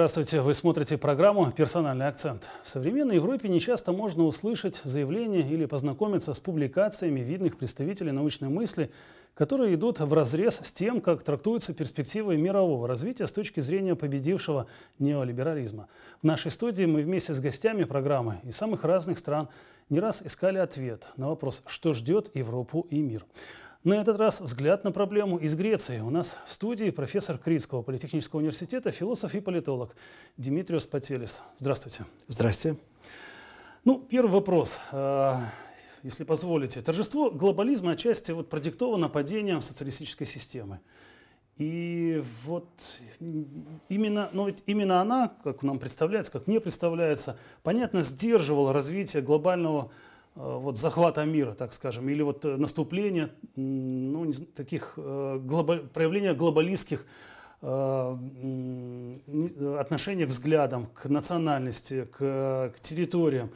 Здравствуйте, вы смотрите программу «Персональный акцент». В современной Европе нечасто можно услышать заявления или познакомиться с публикациями видных представителей научной мысли, которые идут в разрез с тем, как трактуются перспективы мирового развития с точки зрения победившего неолиберализма. В нашей студии мы вместе с гостями программы из самых разных стран не раз искали ответ на вопрос, что ждет Европу и мир. На этот раз взгляд на проблему из Греции. У нас в студии профессор Критского политехнического университета, философ и политолог Димитриос Пателис. Здравствуйте. Здравствуйте. Ну, первый вопрос, а, если позволите. Торжество глобализма отчасти вот продиктовано падением социалистической системы. И вот именно, ну ведь именно она, как нам представляется, как мне представляется, понятно, сдерживала развитие глобального Э, вот захвата мира, так скажем, или вот э, наступления, ну, таких э, глобаль, проявления глобалистских отношений, к взглядам, к национальности, к, к территориям.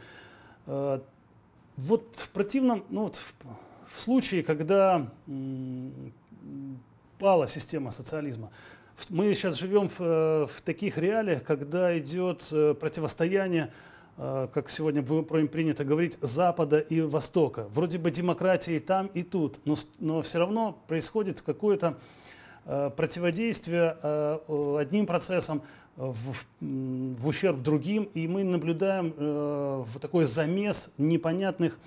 Вот в противном, ну вот в, в случае, когда пала система социализма, мы сейчас живем в, в таких реалиях, когда идет противостояние Э, как сегодня принято говорить, Запада и Востока. Вроде бы демократии там, и тут, но, но все равно происходит какое-то э, противодействие э, одним процессам в, в ущерб другим, и мы наблюдаем такой замес непонятных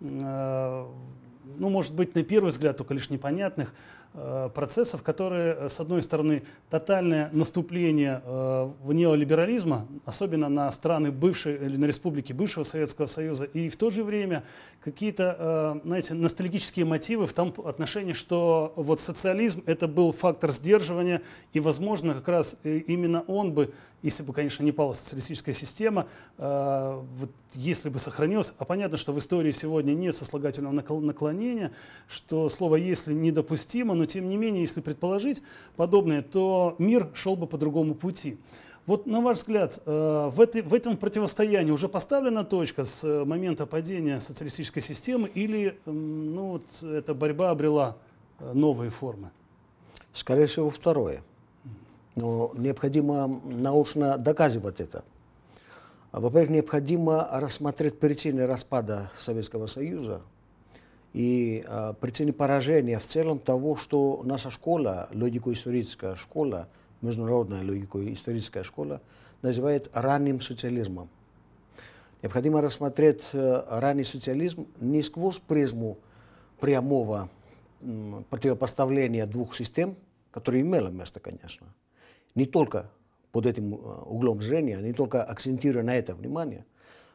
ну, может быть, на первый взгляд только лишь непонятных Э, процессов, которые, э, с одной стороны, тотальное наступление э, в неолиберализма, особенно на страны бывшей, или на республики бывшего Советского Союза, и в то же время какие-то, знаете, ностальгические мотивы в том отношении, что вот социализм это был фактор сдерживания, и, возможно, как раз именно он бы, если бы, конечно, не пала социалистическая система, вот если бы сохранилась, а понятно, что в истории сегодня нет сослагательного наклонения, что слово «если» недопустимо, но тем не менее, если предположить подобное, то мир шел бы по другому пути. Вот на ваш взгляд, э, в, этой, в этом противостоянии уже поставлена точка с э, момента падения социалистической системы или ну, вот, эта борьба обрела э, новые формы? Скорее всего, второе. Но необходимо научно доказывать это. А, во-первых, необходимо рассмотреть причины распада Советского Союза, и э, а, причиной поражения в целом того, что наша школа, логико-историческая школа, международная логико-историческая школа, называет ранним социализмом. Необходимо рассмотреть э, ранний социализм не сквозь призму прямого э, противопоставления двух систем, которые имели место, конечно, не только под этим э, углом зрения, не только акцентируя на это внимание,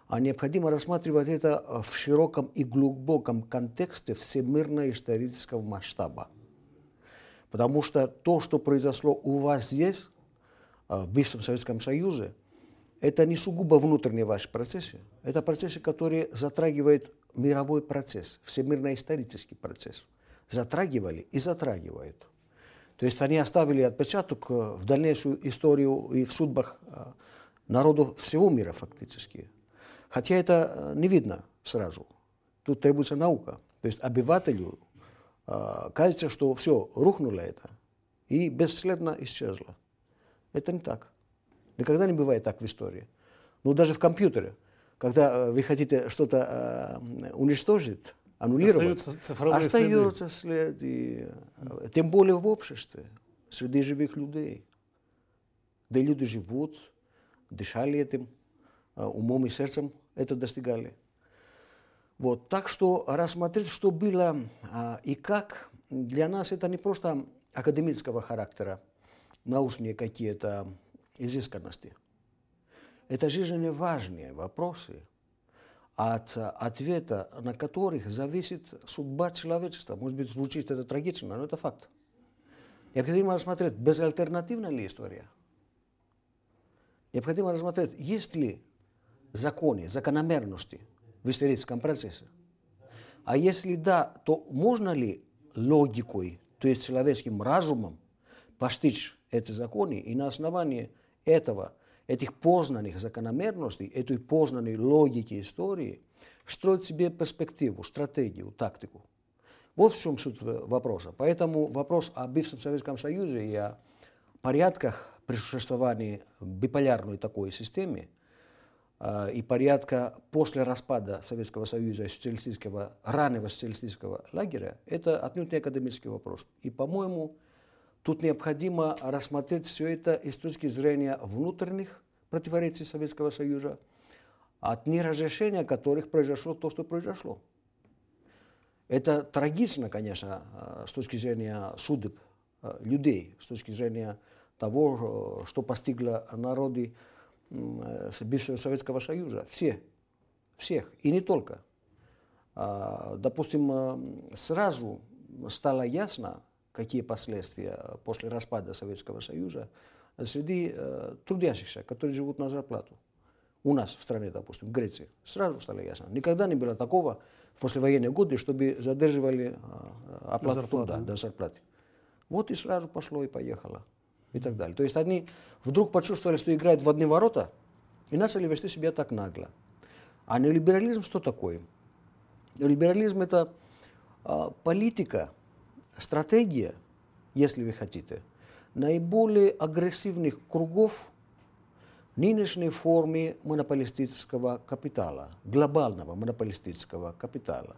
а необходимо рассматривать это э, в широком и глубоком контексте всемирно-исторического масштаба. Потому что то, что произошло у вас здесь, э, в бывшем Советском Союзе, это не сугубо внутренние ваши процессы, это процессы, которые затрагивают мировой процесс, всемирно-исторический процесс. Затрагивали и затрагивают. То есть они оставили отпечаток э, в дальнейшую историю и в судьбах народу всего мира фактически. Хотя это э, не видно сразу. Тут требуется наука. То есть обывателю э, кажется, что все, рухнуло это и бесследно исчезло. Это не так. Никогда не бывает так в истории. Ну, даже в компьютере, когда э, вы хотите что-то э, уничтожить, аннулировать, остаются, цифровые остаются следы. следы. Тем более в обществе, среди живых людей. Да люди живут, дышали этим э, умом и сердцем, это достигали. Вот. Так что рассмотреть, что было а, и как, для нас это не просто академического характера, научные какие-то изысканности. Это жизненно важные вопросы, от а, ответа на которых зависит судьба человечества. Может быть, звучит это трагично, но это факт. Необходимо рассмотреть, безальтернативна ли история. Необходимо рассмотреть, есть ли законы, закономерности в историческом процессе? А если да, то можно ли логикой, то есть человеческим разумом, постичь эти законы и на основании этого, этих познанных закономерностей, этой познанной логики истории, строить себе перспективу, стратегию, тактику. Вот в чем суть вопроса. Поэтому вопрос о бывшем Советском Союзе и о порядках при существовании биполярной такой системы – а, и порядка после распада Советского Союза социалистического, раннего социалистического лагеря, это отнюдь не академический вопрос. И, по-моему, тут необходимо рассмотреть все это и с точки зрения внутренних противоречий Советского Союза, от неразрешения которых произошло то, что произошло. Это трагично, конечно, а, с точки зрения судеб а, людей, с точки зрения того, что постигло народы Э, с бывшего Советского Союза. Все. Всех. И не только. А, допустим, э, сразу стало ясно, какие последствия после распада Советского Союза среди э, трудящихся, которые живут на зарплату. У нас в стране, допустим, в Греции. Сразу стало ясно. Никогда не было такого в послевоенные годы, чтобы задерживали оплату зарплаты. труда зарплаты. Вот и сразу пошло и поехало и так далее. То есть они вдруг почувствовали, что играют в одни ворота и начали вести себя так нагло. А неолиберализм что такое? Либерализм это а, политика, стратегия, если вы хотите, наиболее агрессивных кругов нынешней формы монополистического капитала, глобального монополистического капитала.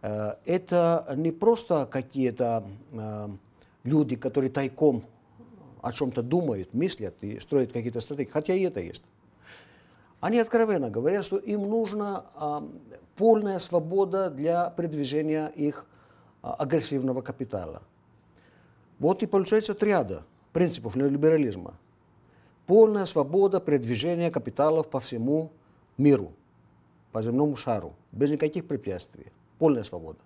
Э, это не просто какие-то э, люди, которые тайком о чем-то думают, мыслят и строят какие-то стратегии, хотя и это есть. Они откровенно говорят, что им нужна а, полная свобода для передвижения их а, агрессивного капитала. Вот и получается триада принципов неолиберализма. Полная свобода передвижения капиталов по всему миру, по земному шару, без никаких препятствий. Полная свобода.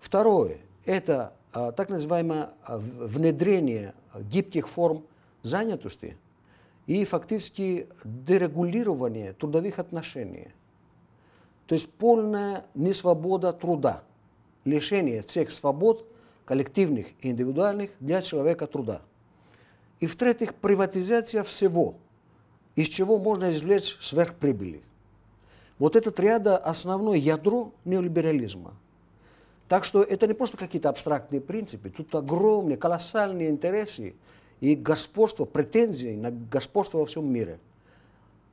Второе – это а, так называемое а, внедрение гибких форм занятости и фактически дерегулирование трудовых отношений. То есть полная несвобода труда, лишение всех свобод, коллективных и индивидуальных, для человека труда. И в-третьих, приватизация всего, из чего можно извлечь сверхприбыли. Вот этот ряда основное ядро неолиберализма – так что это не просто какие-то абстрактные принципы, тут огромные, колоссальные интересы и господство, претензии на господство во всем мире.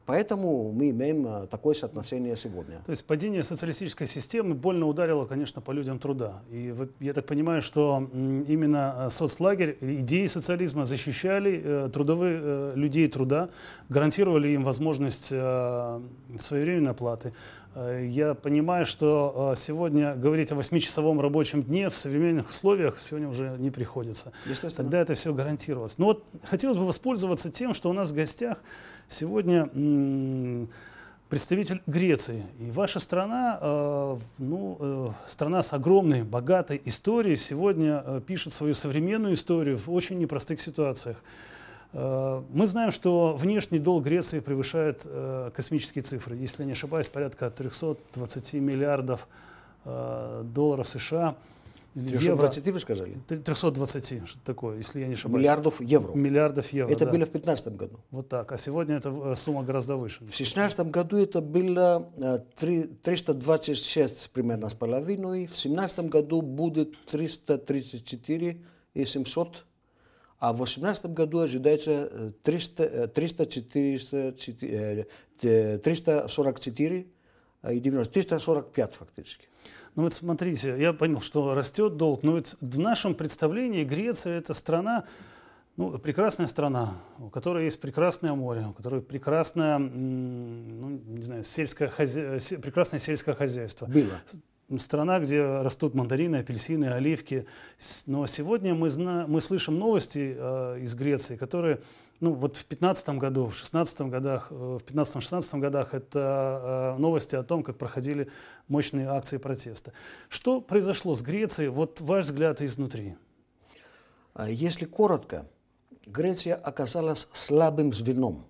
Поэтому мы имеем э, такое соотношение сегодня. То есть падение социалистической системы больно ударило, конечно, по людям труда. И я так понимаю, что именно э, соцлагерь, э, идеи социализма защищали трудовые людей труда, гарантировали им возможность своевременной оплаты. Я понимаю, что сегодня говорить о восьмичасовом рабочем дне в современных условиях сегодня уже не приходится. Тогда это все гарантировалось. Но вот хотелось бы воспользоваться тем, что у нас в гостях Сегодня представитель Греции. И ваша страна, э, ну, э, страна с огромной, богатой историей, сегодня э, пишет свою современную историю в очень непростых ситуациях. Мы знаем, что внешний долг Греции превышает космические цифры. Если не ошибаюсь, порядка 320 миллиардов долларов США – или евро. 320 вы сказали? 320, что такое, если я не ошибаюсь. Миллиардов евро. Миллиардов евро, Это да. было в 2015 году. Вот так, а сегодня эта э, сумма гораздо выше. В 2016 году это было 3, э, 326 примерно с половиной, в 2017 году будет 334 и 700, а в 2018 году ожидается 300, 344, 344 и 90, 345 фактически. Ну вот смотрите, я понял, что растет долг, но ведь в нашем представлении Греция – это страна, ну, прекрасная страна, у которой есть прекрасное море, у которой прекрасное, ну, не знаю, сельское хозя... прекрасное сельское хозяйство. Было страна, где растут мандарины, апельсины, оливки. Но сегодня мы, зна... мы слышим новости э, из Греции, которые ну, вот в 15 году, в 16 годах, э, в 15-16 годах это э, новости о том, как проходили мощные акции протеста. Что произошло с Грецией, вот ваш взгляд изнутри? А если коротко, Греция оказалась слабым звеном.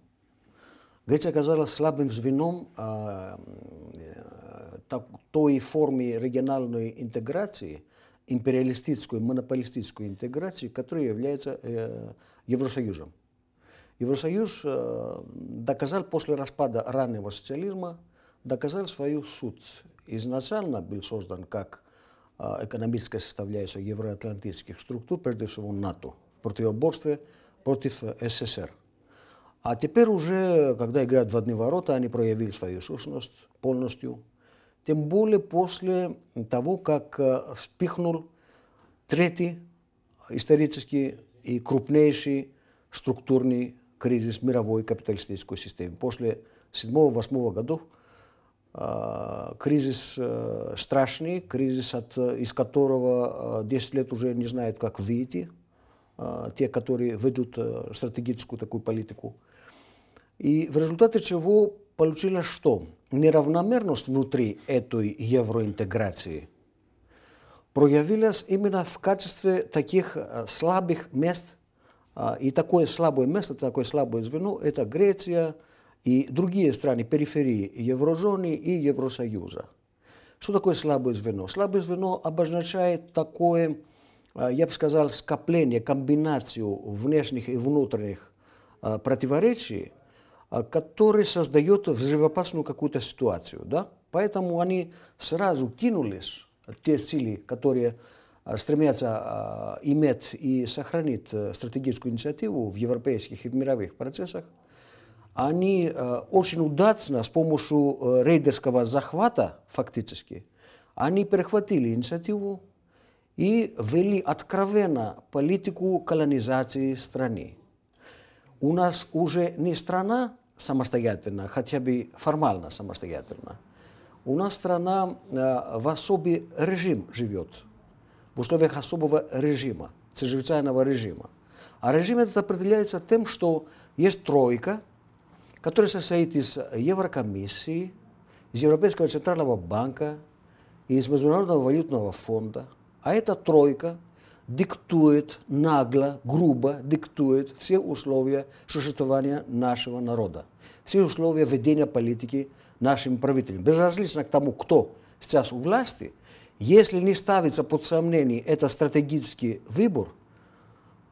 Греция оказалась слабым звеном э, так, той форме региональной интеграции, империалистическую, монополистическую интеграцию, которая является э, Евросоюзом. Евросоюз э, доказал после распада раннего социализма, доказал свою суть. Изначально был создан как э, экономическая составляющая евроатлантических структур, прежде всего НАТО, в противоборстве против э, СССР. А теперь уже, когда играют в одни ворота, они проявили свою сущность полностью. Тем более после того, как э, спихнул третий исторический и крупнейший структурный кризис мировой капиталистической системы. После 7-8 годов э, кризис э, страшный, кризис, от, из которого 10 лет уже не знают, как выйти, те, которые ведут стратегическую такую политику. И в результате чего получилось что? неравномерность внутри этой евроинтеграции проявилась именно в качестве таких э, слабых мест. А, и такое слабое место, такое слабое звено – это Греция и другие страны периферии еврозоны и Евросоюза. Что такое слабое звено? Слабое звено обозначает такое, э, я бы сказал, скопление, комбинацию внешних и внутренних э, противоречий – а, который создает взрывоопасную какую-то ситуацию. Да? Поэтому они сразу кинулись, те силы, которые а, стремятся а, иметь и сохранить э, стратегическую инициативу в европейских и в мировых процессах, они э, очень удачно с помощью э, рейдерского захвата фактически, они перехватили инициативу и вели откровенно политику колонизации страны у нас уже не страна самостоятельно, хотя бы формально самостоятельно. У нас страна э, в особый режим живет, в условиях особого режима, чрезвычайного режима. А режим этот определяется тем, что есть тройка, которая состоит из Еврокомиссии, из Европейского центрального банка и из Международного валютного фонда. А эта тройка – диктует нагло, грубо диктует все условия существования нашего народа, все условия ведения политики нашим правителям. Безразлично к тому, кто сейчас у власти, если не ставится под сомнение это стратегический выбор,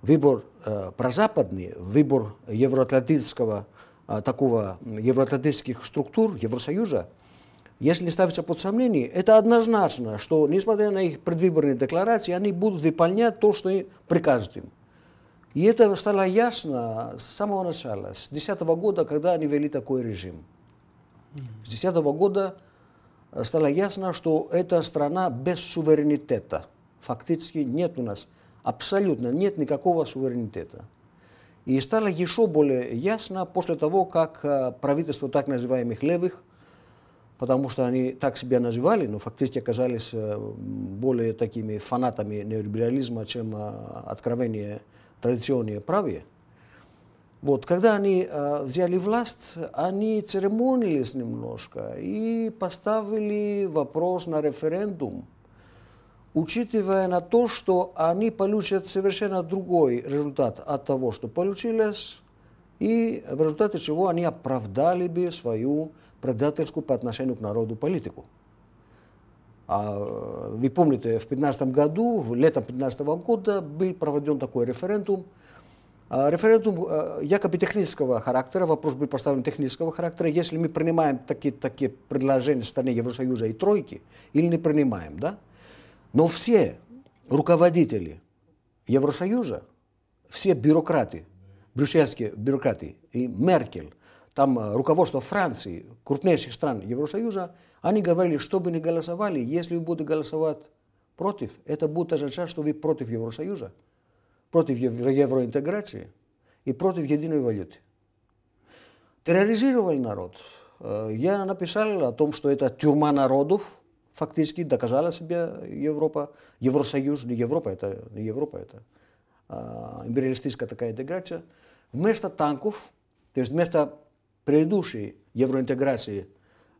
выбор э, прозападный, выбор евроатлантического, э, такого, евроатлантических структур Евросоюза, если ставится под сомнение, это однозначно, что, несмотря на их предвыборные декларации, они будут выполнять то, что прикажут им. И это стало ясно с самого начала, с 2010 года, когда они вели такой режим. С 2010 года э, стало ясно, что эта страна без суверенитета. Фактически нет у нас, абсолютно нет никакого суверенитета. И стало еще более ясно после того, как э, правительство так называемых левых потому что они так себя называли, но фактически оказались э, более такими фанатами неолиберализма, чем э, откровение традиционные правые. Вот, когда они э, взяли власть, они церемонились немножко и поставили вопрос на референдум, учитывая на то, что они получат совершенно другой результат от того, что получилось, и в результате чего они оправдали бы свою предательскую по отношению к народу политику. А, э, вы помните, в 15 году, в летом 15 года был проведен такой референдум. А, референдум а, якобы технического характера, вопрос был поставлен технического характера, если мы принимаем такие, такие предложения со стороны Евросоюза и Тройки, или не принимаем, да? Но все руководители Евросоюза, все бюрократы, брюссельские бюрократы, и Меркель, там э, руководство Франции, крупнейших стран Евросоюза, они говорили, что бы ни голосовали, если вы будете голосовать против, это будет означать, что вы против Евросоюза, против евроинтеграции и против единой валюты. Терроризировали народ. Э, я написал о том, что это тюрьма народов, фактически доказала себя Европа, Евросоюз, не Европа, это не Европа, это а, империалистическая такая интеграция. Вместо танков, то есть вместо предыдущей евроинтеграции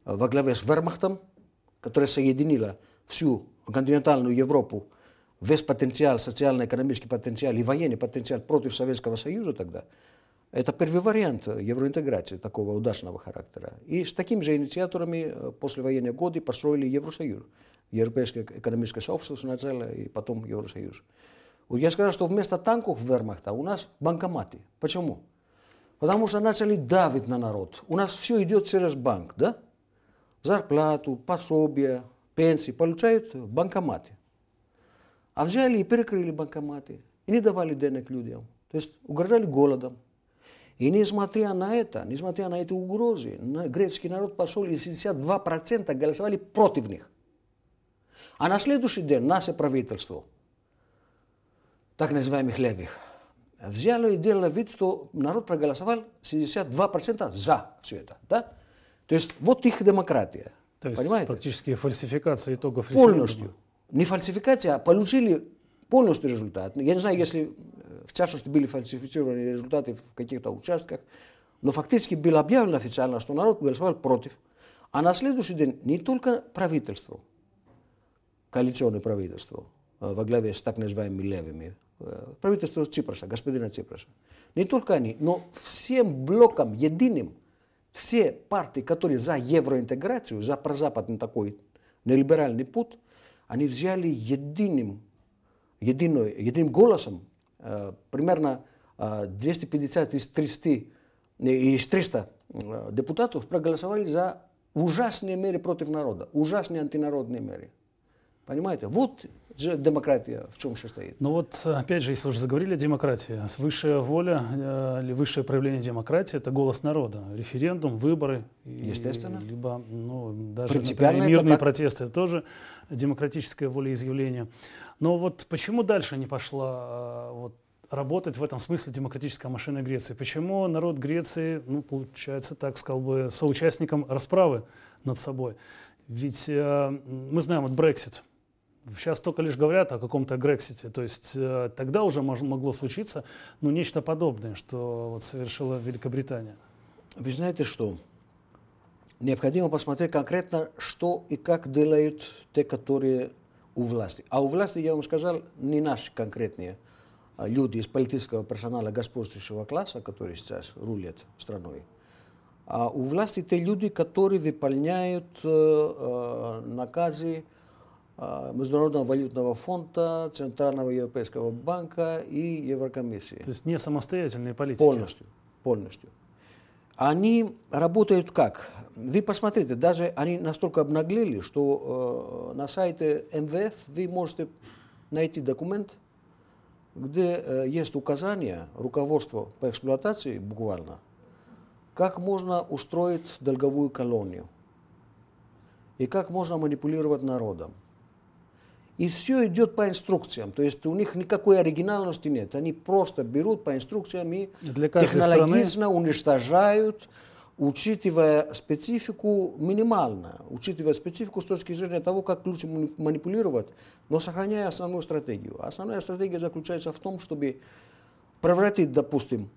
э, во главе с вермахтом, которая соединила всю континентальную Европу, весь потенциал, социально-экономический потенциал и военный потенциал против Советского Союза тогда, это первый вариант евроинтеграции такого удачного характера. И с такими же инициаторами э, после военных годы построили Евросоюз, Европейское экономическое сообщество сначала и потом Евросоюз. Вот я сказал, что вместо танков вермахта у нас банкоматы. Почему? Потому что начали давить на народ. У нас все идет через банк, да? Зарплату, пособия, пенсии получают в банкомате. А взяли и перекрыли банкоматы. И не давали денег людям. То есть угрожали голодом. И несмотря на это, несмотря на эти угрозы, греческий народ пошел, и 62% голосовали против них. А на следующий день наше правительство, так называемых левых, взяли и делали вид, что народ проголосовал 62% за все это. Да? То есть вот их демократия. То есть понимаете? практически фальсификация итогов референдума. Полностью. Не фальсификация, а получили полностью результат. Я не знаю, если э, в частности были фальсифицированы результаты в каких-то участках, но фактически было объявлено официально, что народ голосовал против. А на следующий день не только правительство, коалиционное правительство, Бангладеш, э, так называемыми левыми, э, правительство Ципраса, господина Ципраса. Не только они, но всем блокам, единым, все партии, которые за евроинтеграцию, за прозападный такой нелиберальный путь, они взяли единым, единой, единым голосом э, примерно 250 из 300, из 300 депутатов проголосовали за ужасные меры против народа, ужасные антинародные меры. Понимаете? Вот же демократия в чем состоит. Ну вот, опять же, если уже заговорили о демократии, высшая воля э, или высшее проявление демократии – это голос народа, референдум, выборы. Естественно. И, либо ну, даже например, мирные это протесты – это тоже демократическое волеизъявление. Но вот почему дальше не пошла э, вот, работать в этом смысле демократическая машина Греции? Почему народ Греции, ну, получается, так сказал бы, соучастником расправы над собой? Ведь э, мы знаем, вот Брексит, Сейчас только лишь говорят о каком-то Грексите. То есть э, тогда уже мож, могло случиться ну, нечто подобное, что вот совершила Великобритания. Вы знаете что? Необходимо посмотреть конкретно, что и как делают те, которые у власти. А у власти, я вам сказал, не наши конкретные а, люди из политического персонала господствующего класса, которые сейчас рулят страной, а у власти те люди, которые выполняют э, э наказы а, Международного валютного фонда, Центрального Европейского банка и Еврокомиссии. То есть не самостоятельные политики? Полностью. полностью. Они работают как? Вы посмотрите, даже они настолько обнаглели, что э, на сайте МВФ вы можете найти документ, где э, есть указания руководства по эксплуатации буквально, как можно устроить долговую колонию и как можно манипулировать народом. И все идет по инструкциям. То есть у них никакой оригинальности нет. Они просто берут по инструкциям и, и для технологично страны... уничтожают, учитывая специфику минимально, учитывая специфику с точки зрения того, как лучше манипулировать, но сохраняя основную стратегию. А основная стратегия заключается в том, чтобы превратить, допустим,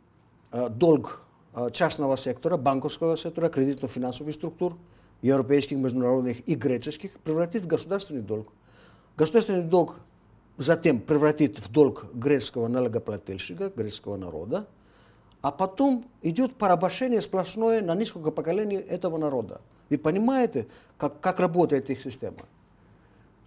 э, долг э, частного сектора, банковского сектора, кредитно-финансовых структур, европейских, международных и греческих, превратить в государственный долг. Государственный долг затем превратит в долг греческого налогоплательщика, греческого народа, а потом идет порабощение сплошное на несколько поколений этого народа. Вы понимаете, как, как работает их система?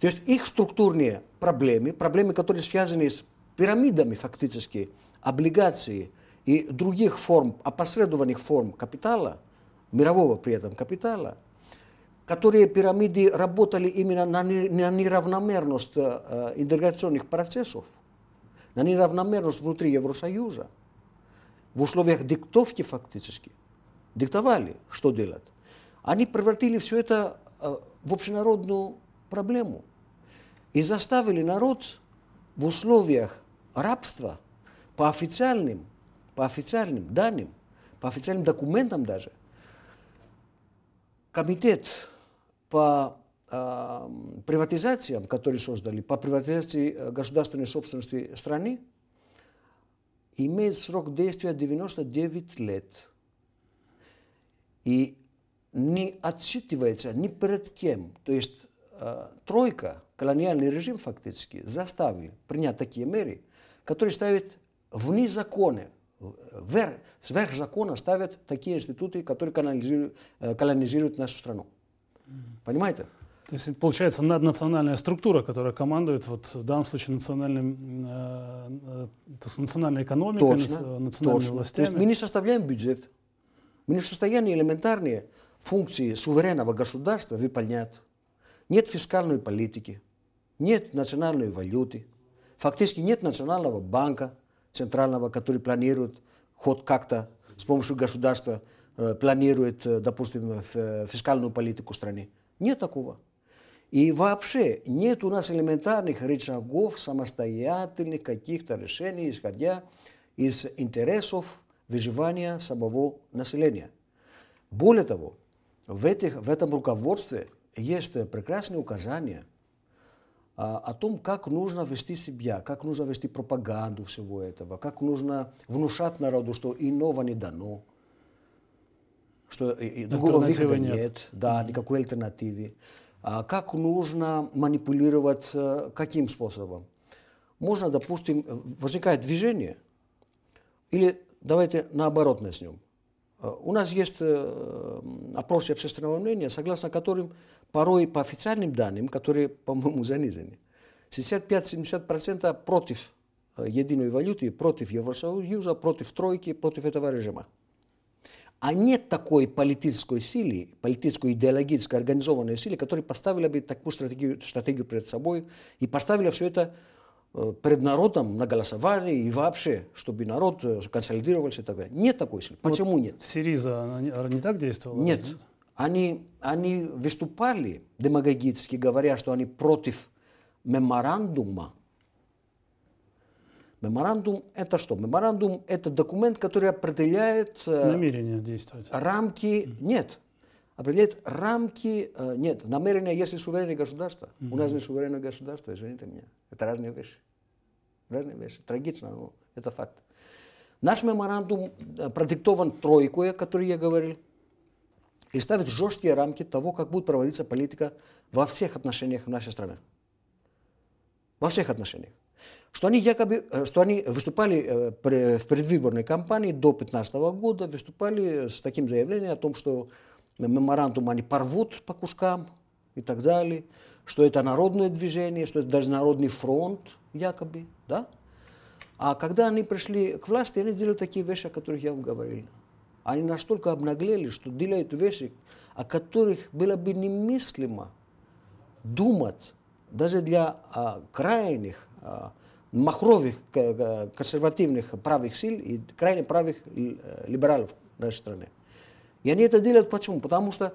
То есть их структурные проблемы, проблемы, которые связаны с пирамидами фактически, облигаций и других форм, опосредованных форм капитала, мирового при этом капитала, которые пирамиды работали именно на неравномерность э, интеграционных процессов, на неравномерность внутри Евросоюза. В условиях диктовки фактически диктовали, что делать. Они превратили все это э, в общенародную проблему и заставили народ в условиях рабства по официальным, по официальным данным, по официальным документам даже, комитет по э, приватизациям, которые создали, по приватизации э, государственной собственности страны, имеет срок действия 99 лет. И не отсчитывается ни перед кем. То есть э, тройка, колониальный режим фактически, заставили принять такие меры, которые ставят вне закона, сверх закона ставят такие институты, которые колонизируют, э, колонизируют нашу страну. Понимаете? То есть получается наднациональная структура, которая командует вот в данном случае национальным, э, э то есть национальной экономикой, точно, э, национальными точно. властями. То есть мы не составляем бюджет. Мы не в состоянии элементарные функции суверенного государства выполнять. Нет фискальной политики, нет национальной валюты, фактически нет национального банка центрального, который планирует ход как-то с помощью государства Э, планирует, э, допустим, э, фискальную политику страны. Нет такого. И вообще нет у нас элементарных рычагов самостоятельных каких-то решений, исходя из интересов выживания самого населения. Более того, в, этих, в этом руководстве есть прекрасные указания а, о том, как нужно вести себя, как нужно вести пропаганду всего этого, как нужно внушать народу, что иного не дано, что и другого выхода нет, нет. да, никакой альтернативы. А как нужно манипулировать, э, каким способом? Можно, допустим, э, возникает движение, или давайте наоборот начнем. Э, у нас есть опросы общественного мнения, согласно которым порой по официальным данным, которые, по-моему, занижены, 65-70% против единой валюты, против Евросоюза, против тройки, против этого режима. А нет такой политической силы, политической идеологической организованной силы, которая поставила бы такую стратегию, стратегию перед собой и поставила все это э, перед народом на голосовании и вообще, чтобы народ э, консолидировался и так далее. Нет такой силы. Почему вот нет? Сириза, не так действовала? нет? Они, они выступали демагогически, говоря, что они против меморандума Меморандум – это что? Меморандум – это документ, который определяет… Э, намерение действовать. Рамки… Нет. Определяет рамки… Э, нет, намерение, если суверенное государство. Mm У нас не суверенное государство, извините меня. Это разные вещи. Разные вещи. Трагично, но это факт. Наш меморандум э, продиктован тройкой, о которой я говорил, и ставит жесткие рамки того, как будет проводиться политика во всех отношениях в нашей стране. Во всех отношениях что они якобы, э, что они выступали э, в предвыборной кампании до 2015 года, выступали с таким заявлением о том, что меморандум они порвут по кускам и так далее, что это народное движение, что это даже народный фронт якобы, да? А когда они пришли к власти, они делают такие вещи, о которых я вам говорил. Они настолько обнаглели, что делают вещи, о которых было бы немыслимо думать даже для а, крайних а, махровых э, э, консервативных правых сил и крайне правых э, либералов нашей страны. И они это делают почему? Потому что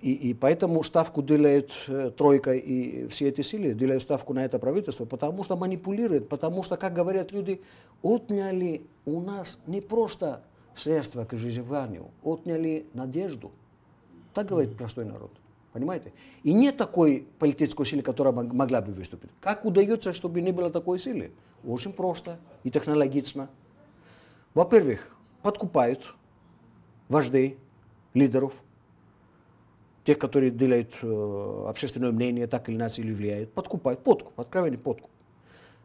и, и поэтому ставку делает тройка и все эти силы делают ставку на это правительство, потому что манипулирует, потому что, как говорят люди, отняли у нас не просто средства к выживанию, отняли надежду. Так говорит простой народ. Понимаете? И нет такой политической силы, которая могла бы выступить. Как удается, чтобы не было такой силы? Очень просто и технологично. Во-первых, подкупают вождей, лидеров, тех, которые делают э, общественное мнение, так или иначе, или влияют, подкупают, подкуп, откровенный подкуп.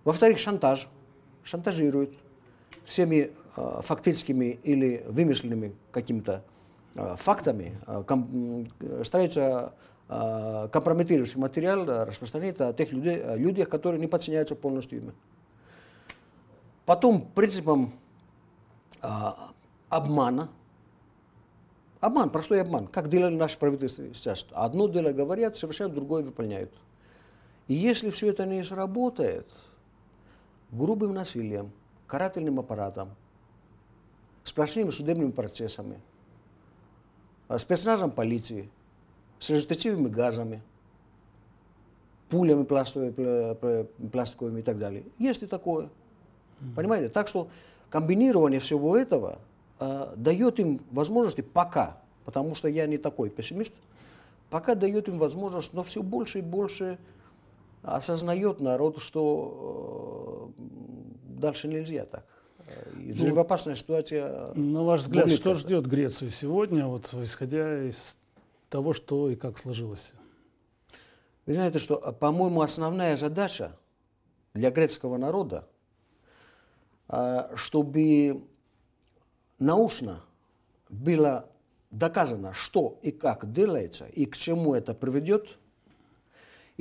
Во-вторых, шантаж, шантажируют всеми э, фактическими или вымышленными какими-то Э, фактами, э, э, считается компрометирующий материал распространяет о тех людей, людях, которые не подчиняются полностью им. Потом принципом обмана, обман, простой обман, как делали наши правительства сейчас. Одно дело говорят, совершенно другое выполняют. И если все это не сработает, грубым насилием, карательным аппаратом, сплошными судебными процессами – а спецназом полиции, с результативными газами, пулями пластовыми, пластиковыми и так далее. Есть и такое. Mm-hmm. Понимаете? Так что комбинирование всего этого э, дает им возможности пока, потому что я не такой пессимист, пока дает им возможность, но все больше и больше осознает народ, что э, дальше нельзя так. Э, и ну ситуация. Э, на ваш взгляд, Бублика. что ждет Грецию сегодня, вот, исходя из того, что и как сложилось? Вы знаете, что, э, по-моему, основная задача для греческого народа, чтобы научно было доказано, что и как делается, и к чему это приведет –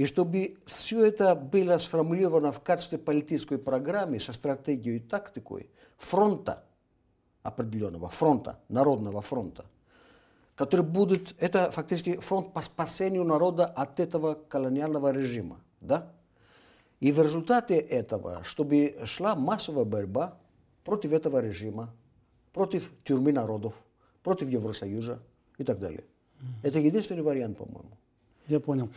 и чтобы все это было сформулировано в качестве политической программы со стратегией и тактикой фронта, определенного фронта, народного фронта, который будет, это фактически фронт по спасению народа от этого колониального режима. Да? И в результате этого, чтобы шла массовая борьба против этого режима, против тюрьмы народов, против Евросоюза и так далее. Это единственный вариант, по-моему. Я понял.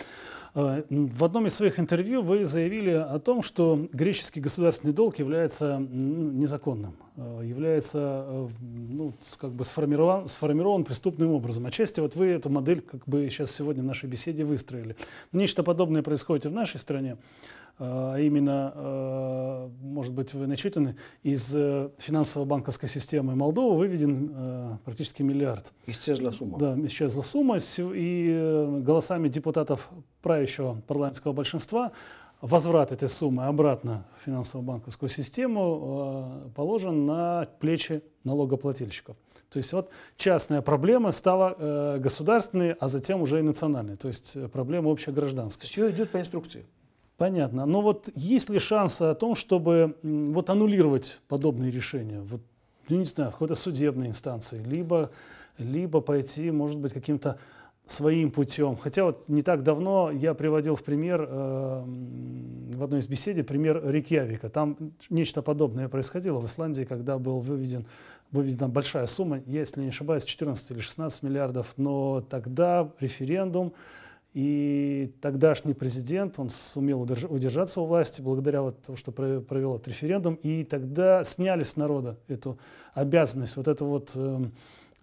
Э, в одном из своих интервью вы заявили о том, что греческий государственный долг является ну, незаконным, э, является э, ну, как бы сформирован, сформирован преступным образом. Отчасти вот вы эту модель как бы сейчас сегодня в нашей беседе выстроили. Нечто подобное происходит и в нашей стране. А, именно, а, может быть, вы начитаны, из э, финансово-банковской системы Молдовы выведен а, практически миллиард. Исчезла сумма. Да, исчезла сумма. И э, голосами депутатов правящего парламентского большинства возврат этой суммы обратно в финансово-банковскую систему положен на плечи налогоплательщиков. То есть вот частная проблема стала э, государственной, а затем уже и национальной. То есть проблема общегражданская. Все идет по инструкции. Понятно. Но вот есть ли шансы о том, чтобы вот аннулировать подобные решения? Вот, ну, не знаю, в какой-то судебной инстанции, либо, либо пойти, может быть, каким-то своим путем. Хотя вот не так давно я приводил в пример э, в одной из беседе пример Рикьявика. Там нечто подобное происходило в Исландии, когда был выведен, выведена большая сумма, если не ошибаюсь, 14 или 16 миллиардов, но тогда референдум и тогдашний президент, он сумел удержаться у власти благодаря вот тому, что провел этот референдум. И тогда сняли с народа эту обязанность, вот это вот, э,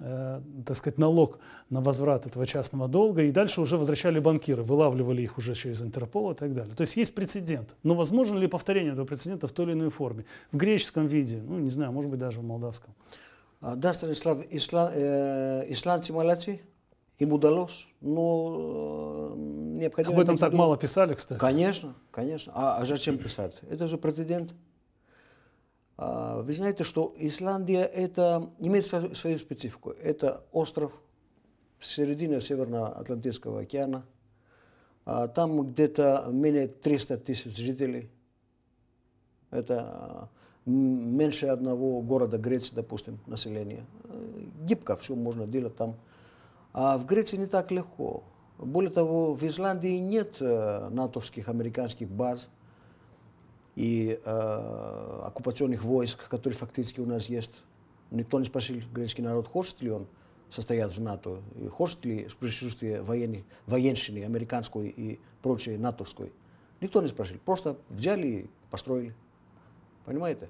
э, так сказать, налог на возврат этого частного долга. И дальше уже возвращали банкиры, вылавливали их уже через Интерпол и так далее. То есть есть прецедент. Но возможно ли повторение этого прецедента в той или иной форме? В греческом виде, ну не знаю, может быть даже в молдавском. А, да, Станислав, ислан, э, исландцы молодцы? им удалось, но ну, э, необходимо... Об этом так мало писали, кстати. Конечно, конечно. А, а зачем писать? Это же претендент. А, вы знаете, что Исландия это имеет свою, свою специфику. Это остров в середине Северно-Атлантического океана. А, там где-то менее 300 тысяч жителей. Это э, меньше одного города Греции, допустим, населения. Э, гибко все можно делать там а в Греции не так легко. Более того, в Исландии нет э, натовских американских баз и э, оккупационных войск, которые фактически у нас есть. Никто не спросил греческий народ, хочет ли он состоять в НАТО, и хочет ли с присутствием военных, военщины американской и прочей натовской. Никто не спросил, просто взяли и построили. Понимаете?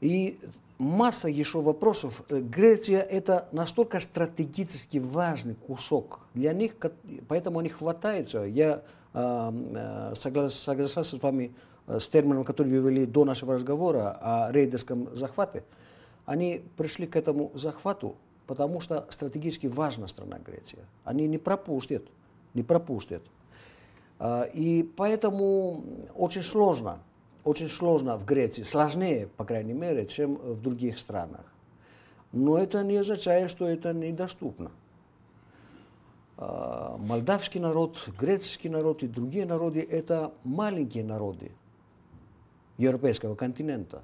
И масса еще вопросов. Э, Греция это настолько стратегически важный кусок для них, поэтому они хватаются. Я а, э, согласился с вами э, с термином, который вы вели до нашего разговора о рейдерском захвате. Они пришли к этому захвату, потому что стратегически важна страна Греция. Они не пропустят, не пропустят. А, и поэтому очень сложно очень сложно в Греции, сложнее, по крайней мере, чем в других странах. Но это не означает, что это недоступно. А, молдавский народ, греческий народ и другие народы – это маленькие народы европейского континента.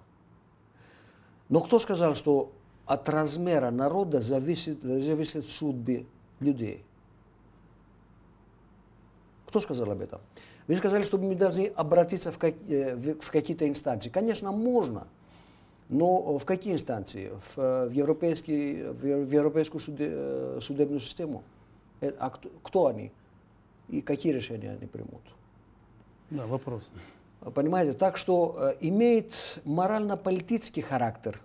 Но кто сказал, что от размера народа зависит, зависит судьбы людей? Кто сказал об этом? Вы сказали, что мы должны обратиться в, как, э, в какие-то инстанции. Конечно, можно. Но в какие инстанции? В, э, в, европейский, в э, европейскую суде, судебную систему? А кто, кто они? И какие решения они примут? Да, вопрос. Понимаете, так что имеет морально-политический характер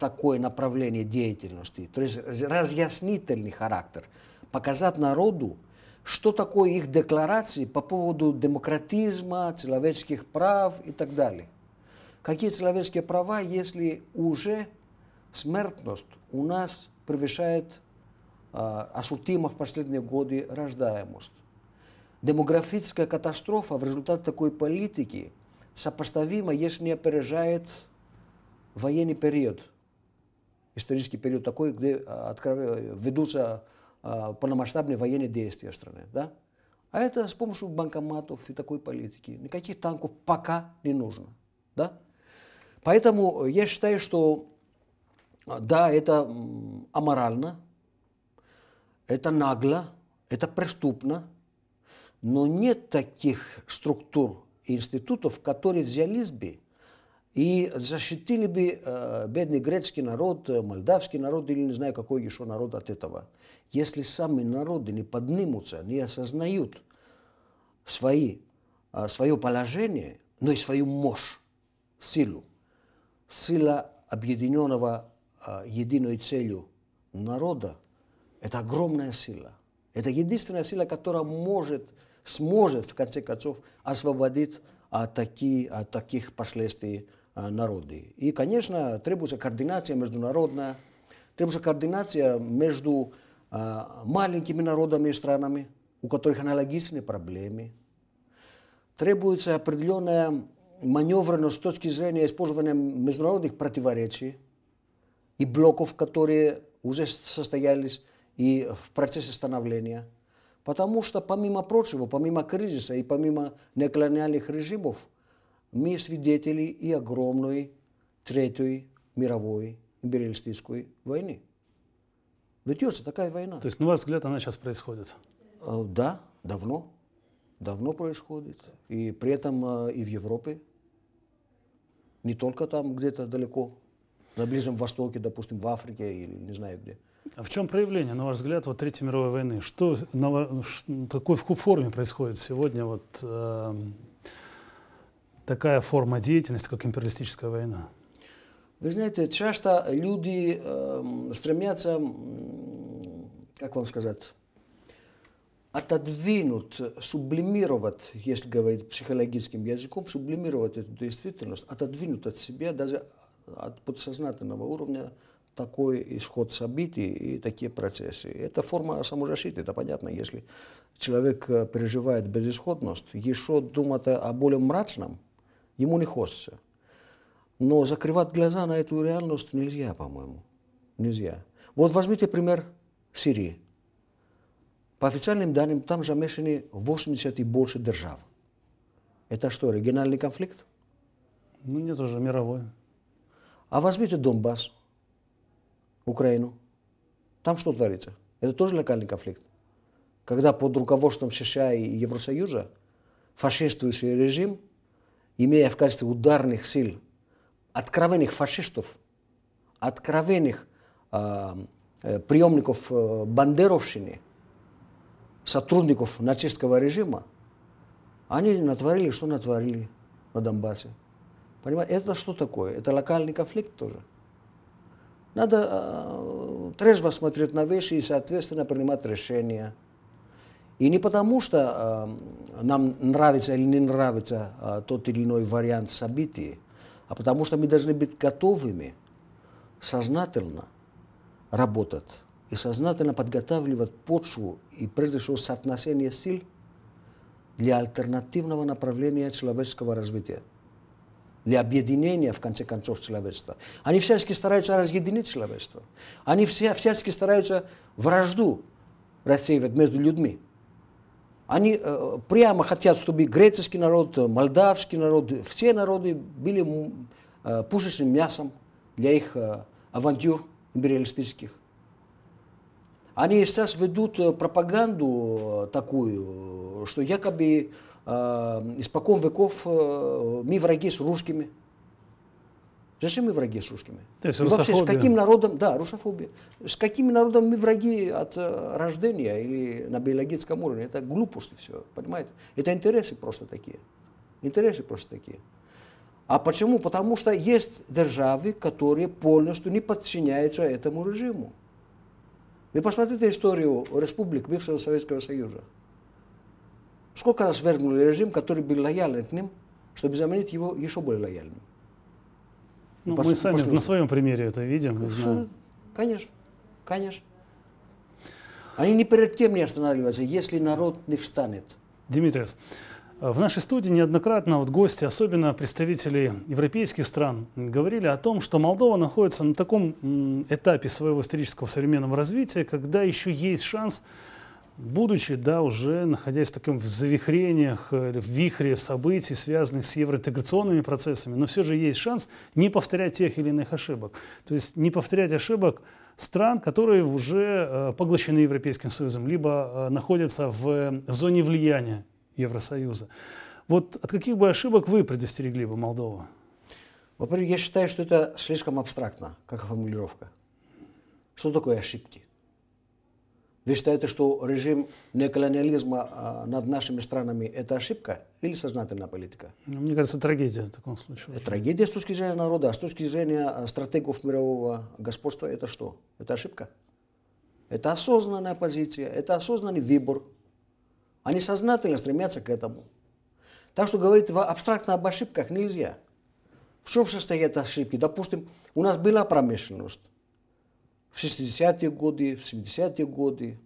такое направление деятельности, то есть разъяснительный характер, показать народу, что такое их декларации по поводу демократизма, человеческих прав и так далее. Какие человеческие права, если уже смертность у нас превышает э, в последние годы рождаемость? Демографическая катастрофа в результате такой политики сопоставима, если не опережает военный период, исторический период такой, где а, ведутся Э, полномасштабные военные действия страны. Да? А это с помощью банкоматов и такой политики. Никаких танков пока не нужно. Да? Поэтому я считаю, что да, это аморально, это нагло, это преступно, но нет таких структур и институтов, которые взялись бы и защитили бы э, бедный грецкий народ, э, молдавский народ или не знаю какой еще народ от этого. Если сами народы не поднимутся, не осознают свои, э, свое положение, но и свою мощь, силу, сила объединенного э, единой целью народа, это огромная сила. Это единственная сила, которая может, сможет, в конце концов, освободить от, э, таки, от э, таких последствий а, народы и, конечно, требуется координация международная, требуется координация между а, маленькими народами и странами, у которых аналогичные проблемы. Требуется определенная маневренность с точки зрения использования международных противоречий и блоков, которые уже состоялись и в процессе становления. Потому что, помимо прочего, помимо кризиса и помимо неоколониальных режимов, мы свидетели и огромной Третьей мировой империалистической войны. Ведется такая война. То есть, на ваш взгляд, она сейчас происходит? А, да, давно. Давно происходит. И при этом а, и в Европе. Не только там где-то далеко, на Ближнем Востоке, допустим, в Африке или не знаю где. А в чем проявление, на ваш взгляд, вот Третьей мировой войны? Что на, такой в форме происходит сегодня вот, эм, такая форма деятельности, как империалистическая война? Вы знаете, часто люди э, стремятся, как вам сказать, отодвинуть, сублимировать, если говорить психологическим языком, сублимировать эту действительность, отодвинуть от себя даже от подсознательного уровня такой исход событий и такие процессы. Это форма самозащиты, это понятно. Если человек э, переживает безысходность, еще думать о более мрачном, Ему не хочется. Но закрывать глаза на эту реальность нельзя, по-моему. Нельзя. Вот возьмите пример Сирии. По официальным данным, там замешаны 80 и больше держав. Это что, региональный конфликт? Ну, нет уже, мировой. А возьмите Донбасс, Украину. Там что творится? Это тоже локальный конфликт. Когда под руководством США и Евросоюза фашистующий режим имея в качестве ударных сил откровенных фашистов, откровенных а, э, приемников э, бандеровщины, сотрудников нацистского режима, они натворили, что натворили на Донбассе. Понимаете, это что такое? Это локальный конфликт тоже. Надо э, трезво смотреть на вещи и, соответственно, принимать решения – и не потому, что э, нам нравится или не нравится э, тот или иной вариант событий, а потому что мы должны быть готовыми сознательно работать и сознательно подготавливать почву и, прежде всего, соотношение сил для альтернативного направления человеческого развития, для объединения, в конце концов, человечества. Они всячески стараются разъединить человечество. Они вся, всячески стараются вражду рассеивать между людьми. Они э, прямо хотят, чтобы греческий народ, э, молдавский народ, все народы были э, пушечным мясом для их авантюр империалистических. Они сейчас ведут пропаганду такую, что якобы э, испокон веков э, мы враги с русскими. Зачем мы враги с русскими. То есть И вообще, с каким народом, да, русофобия. С какими народом мы враги от э, рождения или на биологическом уровне? Это глупости все, понимаете? Это интересы просто такие. Интересы просто такие. А почему? Потому что есть державы, которые полностью не подчиняются этому режиму. Вы посмотрите историю республик бывшего Советского Союза. Сколько раз свергнули режим, который был лоялен к ним, чтобы заменить его еще более лояльным. Ну, пос, мы сами послушаем. на своем примере это видим. Мы Конечно, конечно. Они ни перед кем не останавливаются, если народ не встанет. Димитрис, э, в нашей студии неоднократно вот гости, особенно представители европейских стран, говорили о том, что Молдова находится на таком этапе своего исторического современного развития, когда еще есть шанс будучи, да, уже находясь в таком в завихрениях, э, в вихре событий, связанных с евроинтеграционными процессами, но все же есть шанс не повторять тех или иных ошибок. То есть не повторять ошибок стран, которые уже э, поглощены Европейским Союзом, либо э, находятся в, в зоне влияния Евросоюза. Вот от каких бы ошибок вы предостерегли бы Молдову? Во-первых, я считаю, что это слишком абстрактно, как формулировка. Что такое ошибки? Вы считаете, что режим неколониализма а, над нашими странами – это ошибка или сознательная политика? Ну, мне кажется, трагедия в таком случае. Трагедия с точки зрения народа, а с точки зрения а, стратегов мирового господства – это что? Это ошибка? Это осознанная позиция, это осознанный выбор. Они сознательно стремятся к этому. Так что говорить абстрактно об ошибках нельзя. В чем состоят ошибки? Допустим, у нас была промышленность, в 60-е годы, в 70-е годы.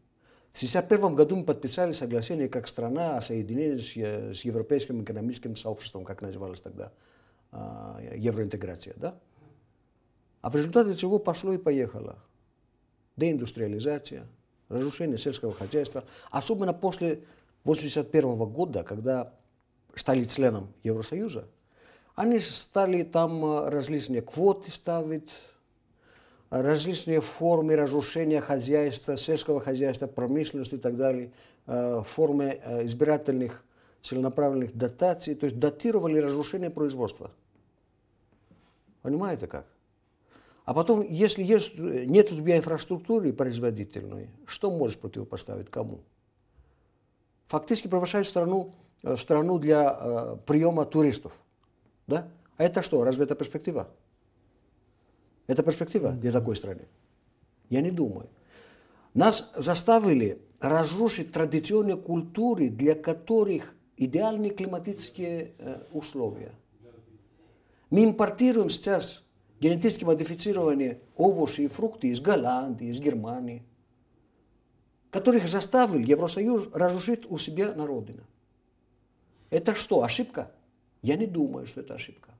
В 1961 году мы подписали соглашение как страна о а соединении с Европейским экономическим сообществом, как называлось тогда, а, евроинтеграция. Да? А в результате чего пошло и поехало. Деиндустриализация, разрушение сельского хозяйства. Особенно после 81 года, когда стали членом Евросоюза, они стали там а, различные квоты ставить, различные формы разрушения хозяйства, сельского хозяйства, промышленности и так далее, э, формы э, избирательных целенаправленных дотаций, то есть датировали разрушение производства. Понимаете как? А потом, если есть, нет у тебя инфраструктуры производительной, что можешь противопоставить кому? Фактически превращают страну э, в страну для приема туристов. Да? А это что, разве это перспектива? Это перспектива для такой страны? Я не думаю. Нас заставили разрушить традиционные культуры, для которых идеальные климатические э, условия. Мы импортируем сейчас генетически модифицированные овощи и фрукты из Голландии, из Германии, которых заставил Евросоюз разрушить у себя на родину. Это что, ошибка? Я не думаю, что это ошибка.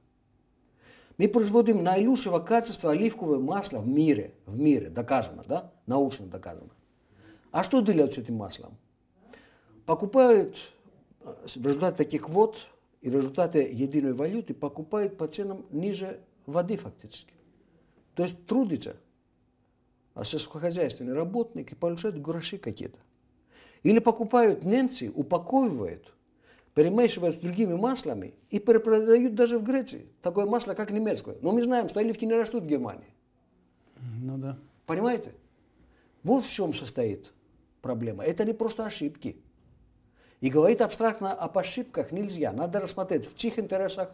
Мы производим наилучшего качества оливковое масло в мире. В мире, доказано, да? Научно доказано. А что делают с этим маслом? Покупают э, в результате таких вот и в результате единой валюты покупают по ценам ниже воды фактически. То есть трудится а сельскохозяйственный работник и получают гроши какие-то. Или покупают немцы, упаковывают – перемешивают с другими маслами и перепродают даже в Греции. Такое масло, как немецкое. Но мы знаем, что оливки не растут в Германии. Ну да. Понимаете? Вот в чем состоит проблема. Это не просто ошибки. И говорить абстрактно об ошибках нельзя. Надо рассмотреть, в чьих интересах,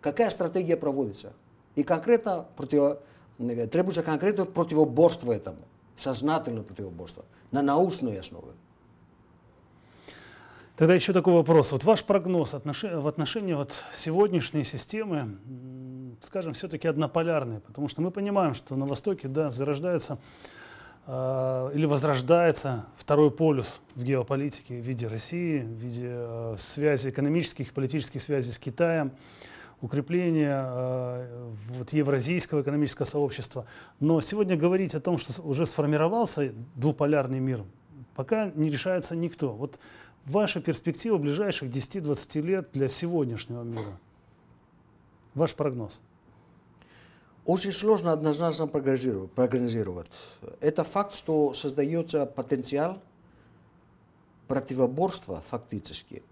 какая стратегия проводится. И конкретно против... Э, требуется конкретное противоборство этому. Сознательное противоборство. На научной основе. Тогда еще такой вопрос. Вот ваш прогноз в отношении вот сегодняшней системы, скажем, все-таки однополярный, потому что мы понимаем, что на Востоке, да, зарождается э, или возрождается второй полюс в геополитике в виде России, в виде э, связи экономических и политических связей с Китаем, укрепления э, вот, евразийского экономического сообщества. Но сегодня говорить о том, что уже сформировался двуполярный мир, пока не решается никто. Вот ваша перспектива ближайших 10-20 лет для сегодняшнего мира? Ваш прогноз? Очень сложно однозначно прогнозировать. Это факт, что создается потенциал противоборства фактически.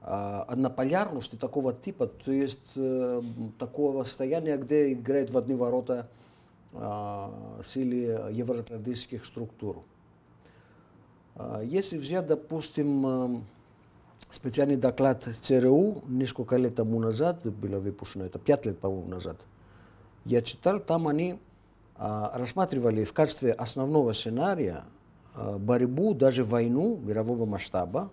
А, однополярности такого типа, то есть э, такого состояния, где играют в одни ворота а, силы евроатлантических структур. А, если взять, допустим, э, специальный доклад ЦРУ несколько лет тому назад, было выпущено это пять лет, по-моему, назад, я читал, там они а, рассматривали в качестве основного сценария а, борьбу, даже войну мирового масштаба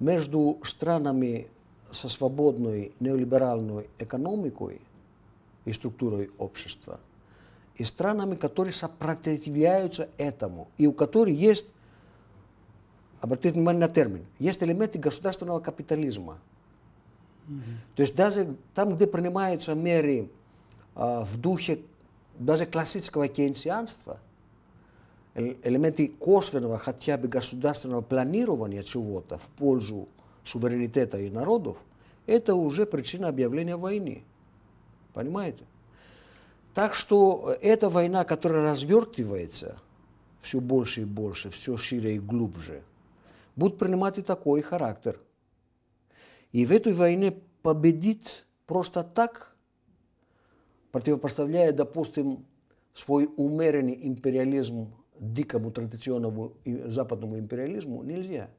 между странами со свободной неолиберальной экономикой и структурой общества и странами, которые сопротивляются этому, и у которых есть обратите внимание на термин, есть элементы государственного капитализма. Mm-hmm. То есть даже там, где принимаются меры э, в духе даже классического кейнсианства, элементы косвенного, хотя бы государственного планирования чего-то в пользу суверенитета и народов, это уже причина объявления войны. Понимаете? Так что эта война, которая развертывается все больше и больше, все шире и глубже – будут принимать и такой характер. И в этой войне победит просто так, противопоставляя, допустим, свой умеренный империализм дикому традиционному западному империализму, нельзя.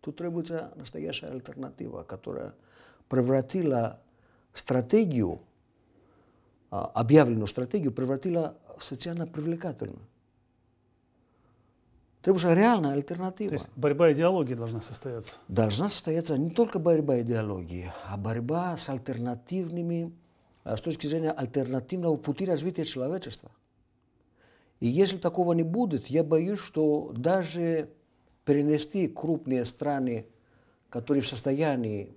Тут требуется настоящая альтернатива, которая превратила стратегию, а, объявленную стратегию, превратила в социально привлекательную. Требуется реальная альтернатива. То есть борьба идеологии должна состояться? Должна состояться не только борьба идеологии, а борьба с альтернативными, э, с точки зрения альтернативного пути развития человечества. И если такого не будет, я боюсь, что даже перенести крупные страны, которые в состоянии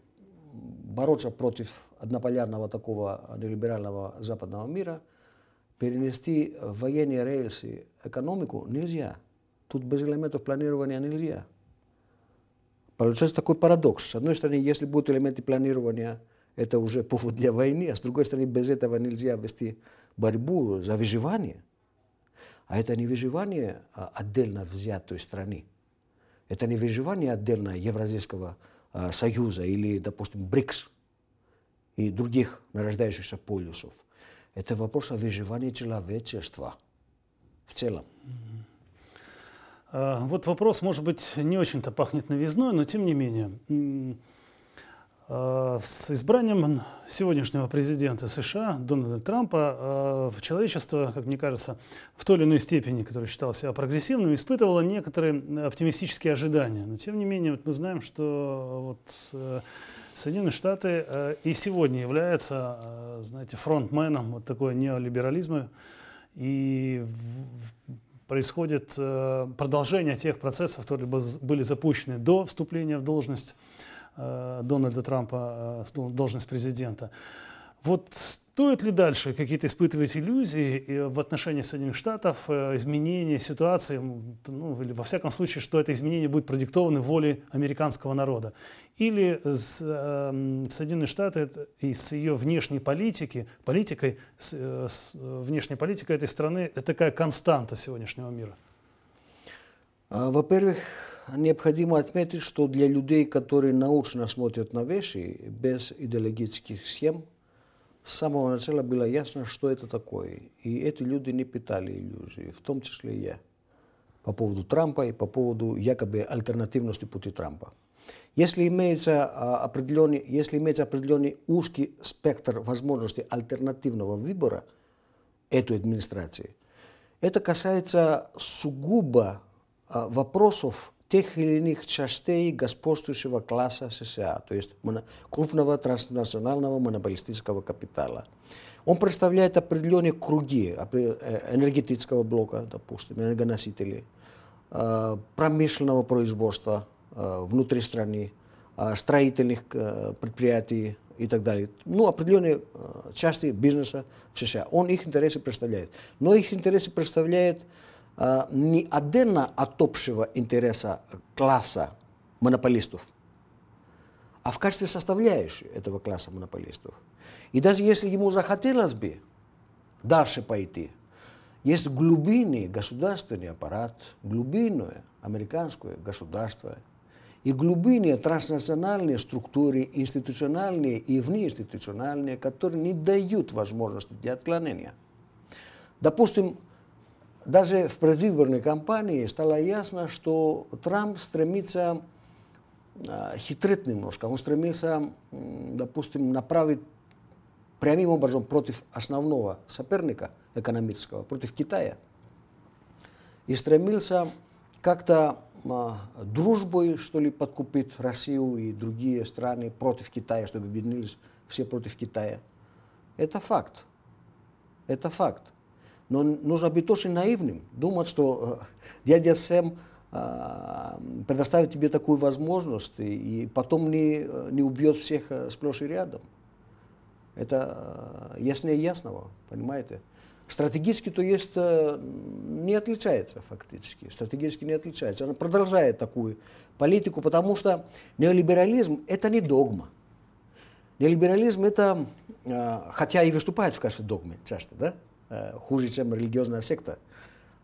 бороться против однополярного такого нелиберального западного мира, перенести военные рельсы экономику нельзя. Тут без элементов планирования нельзя. Получается такой парадокс. С одной стороны, если будут элементы планирования, это уже повод для войны, а с другой стороны, без этого нельзя вести борьбу за выживание. А это не выживание а отдельно взятой страны. Это не выживание отдельно Евразийского а, союза или, допустим, БРИКС и других нарождающихся полюсов. Это вопрос о выживании человечества в целом. Mm-hmm. Э, вот вопрос, может быть, не очень-то пахнет новизной, но тем не менее. Э, с избранием сегодняшнего президента США Дональда Трампа э, в человечество, как мне кажется, в той или иной степени, которое считало себя прогрессивным, испытывало некоторые оптимистические ожидания. Но тем не менее, вот мы знаем, что вот Соединенные Штаты и сегодня являются, знаете, фронтменом вот такой неолиберализма, и происходит э, продолжение тех процессов, которые были запущены до вступления в должность э, Дональда Трампа, э, в должность президента. Вот стоит ли дальше какие-то испытывать иллюзии э, в отношении Соединенных Штатов, э, изменения ситуации, ну, или во всяком случае, что это изменение будет продиктовано волей американского народа? Или эм, Соединенные Штаты и с ее внешней политики, политикой, с, э, с внешней политикой этой страны, это такая константа сегодняшнего мира? А, во-первых, необходимо отметить, что для людей, которые научно смотрят на вещи, без идеологических схем – с самого начала было ясно, что это такое. И эти люди не питали иллюзии, в том числе и я, по поводу Трампа и по поводу якобы альтернативности пути Трампа. Если имеется а, определенный, если имеется определенный узкий спектр возможностей альтернативного выбора этой администрации, это касается сугубо а, вопросов тех или иных частей господствующего класса США, то есть крупного транснационального монополистического капитала. Он представляет определенные круги э, энергетического блока, допустим, энергоносителей, э, промышленного производства э, внутри страны, строительных предприятий и так далее. Ну, определенные части бизнеса в США. Он их интересы представляет. Но их интересы представляет а, ни отдельно от общего интереса класса монополистов, а в качестве составляющей этого класса монополистов. И даже если ему захотелось бы дальше пойти, есть глубинный государственный аппарат, глубинное американское государство и глубинные транснациональные структуры, институциональные и внеинституциональные, которые не дают возможности для отклонения. Допустим, даже в предвыборной кампании стало ясно, что Трамп стремится а, хитрить немножко. Он стремился, допустим, направить прямым образом против основного соперника экономического, против Китая. И стремился как-то а, дружбой, что ли, подкупить Россию и другие страны против Китая, чтобы объединились все против Китая. Это факт. Это факт. Но нужно быть очень наивным, думать, что э, дядя Сэм э, предоставит тебе такую возможность и потом не, не убьет всех э, сплошь и рядом. Это яснее ясного, понимаете? Стратегически то есть не отличается фактически, стратегически не отличается. Она продолжает такую политику, потому что неолиберализм – это не догма. Неолиберализм – это, хотя и выступает в качестве догмы часто, да? Э, хуже, чем религиозная секта.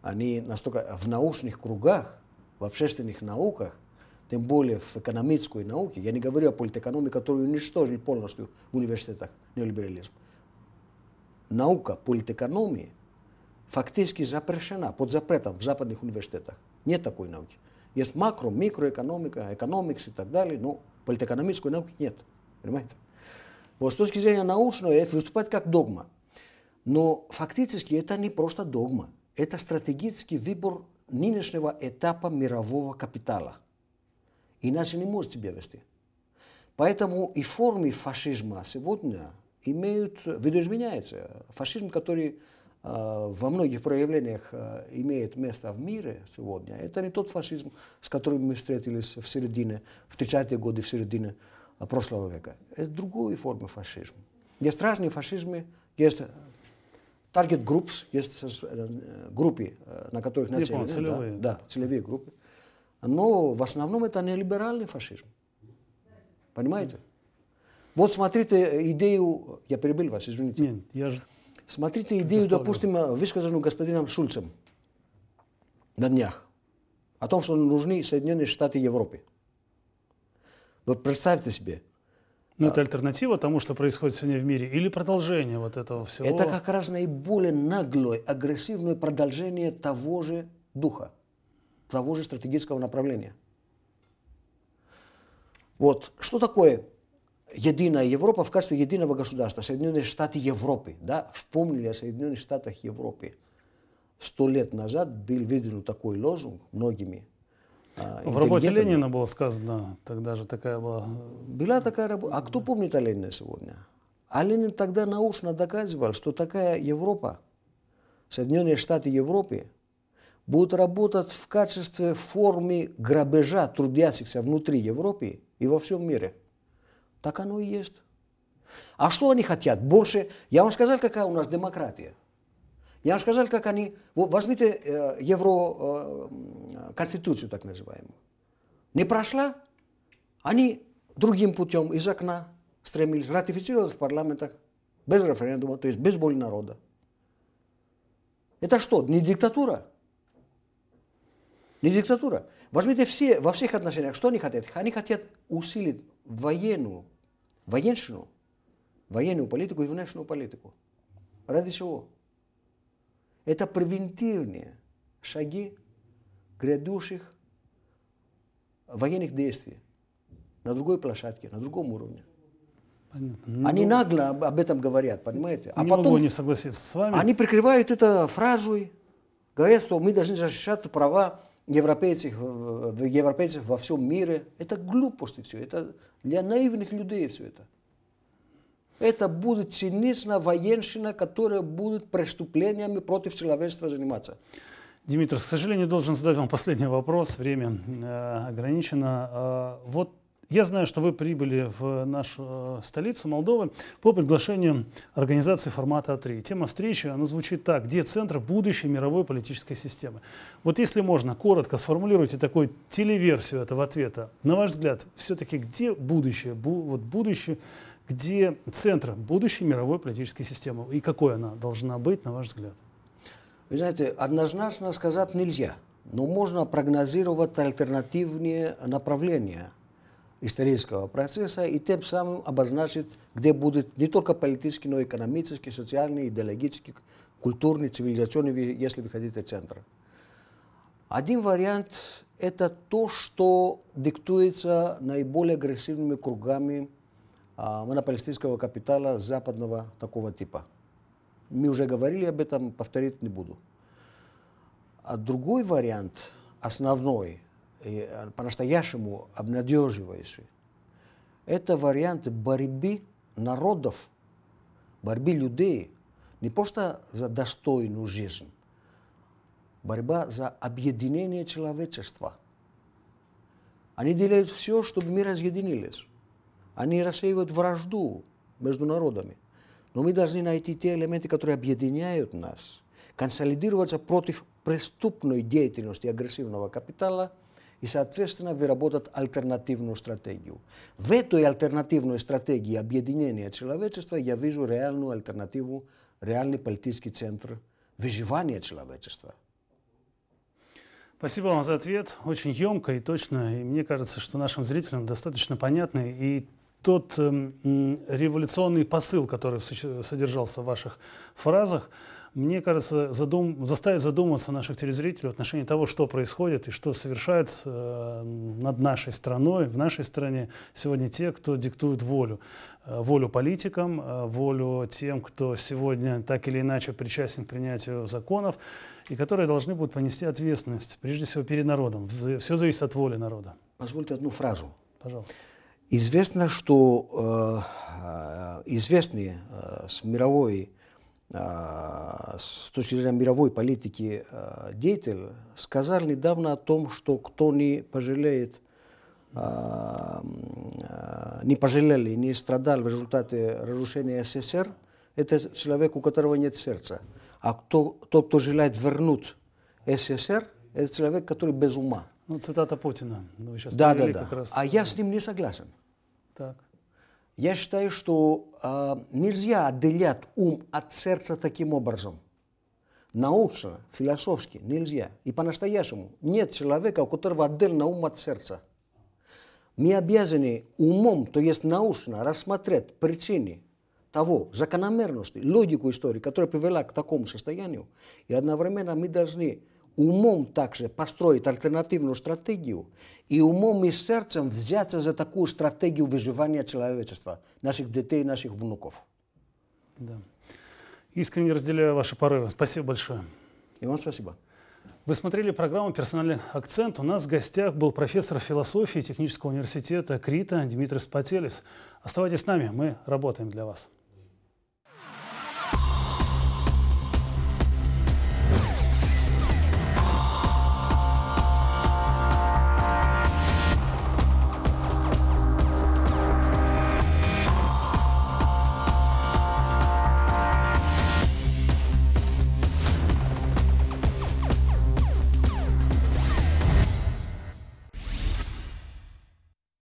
Они настолько в научных кругах, в общественных науках, тем более в экономической науке, я не говорю о политэкономии, которую уничтожили полностью в университетах неолиберализм. Наука политэкономии фактически запрещена под запретом в западных университетах. Нет такой науки. Есть макро, микроэкономика, экономикс и так далее, но политэкономической науки нет. Понимаете? Вот с точки зрения научной, это выступает как догма. Но фактически это не просто догма. Это стратегический выбор нынешнего этапа мирового капитала. Иначе не может себя вести. Поэтому и формы фашизма сегодня имеют, видоизменяются. Фашизм, который э, во многих проявлениях э, имеет место в мире сегодня, это не тот фашизм, с которым мы встретились в середине, в 30-е годы, в середине э, прошлого века. Это другой формы фашизма. Есть разные фашизмы, есть Таргет groups есть э, группы, э, на которых нацелены. Целевые. Да, целевые группы. Но в основном это не либеральный фашизм. Понимаете? Вот смотрите идею... Я перебил вас, извините. Нет, я же... Смотрите идею, Доставлю. допустим, высказанную господином Шульцем на днях о том, что нужны Соединенные Штаты Европы. Вот представьте себе, но ну, это а. альтернатива тому, что происходит сегодня в мире, или продолжение вот этого всего? Это как раз наиболее наглое, агрессивное продолжение того же духа, того же стратегического направления. Вот что такое единая Европа в качестве единого государства, Соединенные Штаты Европы, да, вспомнили о Соединенных Штатах Европы. Сто лет назад был виден такой лозунг многими а, в работе Ленина было сказано, тогда же такая была... Э, была такая работа. А кто помнит о Ленине сегодня? А Ленин тогда научно доказывал, что такая Европа, Соединенные Штаты Европы, будут работать в качестве формы грабежа трудящихся внутри Европы и во всем мире. Так оно и есть. А что они хотят? Больше... Я вам сказал, какая у нас демократия. Я вам сказал, как они... Вот возьмите э, э конституцию, э, так называемую. Не прошла, они другим путем из окна стремились ратифицировать в парламентах без референдума, то есть без воли народа. Это что, не диктатура? Не диктатура. Возьмите все, во всех отношениях, что они хотят? Они хотят усилить военную, военщину, военную политику и внешнюю политику. Ради чего? Это превентивные шаги грядущих военных действий на другой площадке, на другом уровне. Понятно. Ну, они ну, нагло об, об этом говорят, понимаете? А не потом, могу не согласиться с вами. Они прикрывают это фразой, говорят, что мы должны защищать права европейцев, э, э, европейцев во всем мире. Это глупости все, это для наивных людей все это это будет цинично военщина, которая будет преступлениями против человечества заниматься. Дмитрий, к сожалению, должен задать вам последний вопрос. Время э, ограничено. Э, вот я знаю, что вы прибыли в нашу э, столицу Молдовы по приглашению организации формата А3. Тема встречи, она звучит так. Где центр будущей мировой политической системы? Вот если можно, коротко сформулируйте такую телеверсию этого ответа. На ваш взгляд, все-таки где будущее? Бу вот будущее где центр будущей мировой политической системы и какой она должна быть, на ваш взгляд? Вы знаете, однозначно сказать нельзя, но можно прогнозировать альтернативные направления исторического процесса и тем самым обозначить, где будет не только политический, но и экономический, социальный, идеологический, культурный, цивилизационный, если вы хотите, центр. Один вариант – это то, что диктуется наиболее агрессивными кругами а, монополистического капитала западного такого типа. Мы уже говорили об этом, повторить не буду. А другой вариант, основной, э, по-настоящему обнадеживающий, это вариант борьбы народов, борьбы людей не просто за достойную жизнь, борьба за объединение человечества. Они делают все, чтобы мы разъединились. Они рассеивают вражду между народами. Но мы должны найти те элементы, которые объединяют нас, консолидироваться против преступной деятельности агрессивного капитала и, соответственно, выработать альтернативную стратегию. В этой альтернативной стратегии объединения человечества я вижу реальную альтернативу, реальный политический центр выживания человечества. Спасибо вам за ответ. Очень емко и точно. И мне кажется, что нашим зрителям достаточно понятны и тот эм, революционный посыл, который содержался в ваших фразах, мне кажется, задум, заставит задуматься наших телезрителей в отношении того, что происходит и что совершается эм, над нашей страной, в нашей стране сегодня те, кто диктует волю. Э, волю политикам, э, волю тем, кто сегодня так или иначе причастен к принятию законов, и которые должны будут понести ответственность, прежде всего, перед народом. Все зависит от воли народа. Позвольте одну фразу. Пожалуйста. Известно, что э, э известные э, с мировой э, с точки зрения мировой политики э, деятель сказал недавно о том, что кто не пожалеет, э, э, не пожалел и не страдал в результате разрушения СССР, это человек, у которого нет сердца. А кто, тот, кто желает вернуть СССР, это человек, который без ума. Ну, цитата Путина. Ну, вы сейчас да, да, да. Как раз... А я с ним не согласен. Так. Я считаю, что э, нельзя отделять ум от сердца таким образом. Научно, философски нельзя. И по-настоящему нет человека, у которого отдельно ум от сердца. Мы обязаны умом, то есть научно, рассмотреть причины того, закономерности, логику истории, которая привела к такому состоянию. И одновременно мы должны умом также построить альтернативную стратегию и умом и сердцем взяться за такую стратегию выживания человечества, наших детей, наших внуков. Да. Искренне разделяю ваши порывы. Спасибо большое. И вам спасибо. Вы смотрели программу «Персональный акцент». У нас в гостях был профессор философии Технического университета Крита Дмитрий Спателис. Оставайтесь с нами, мы работаем для вас.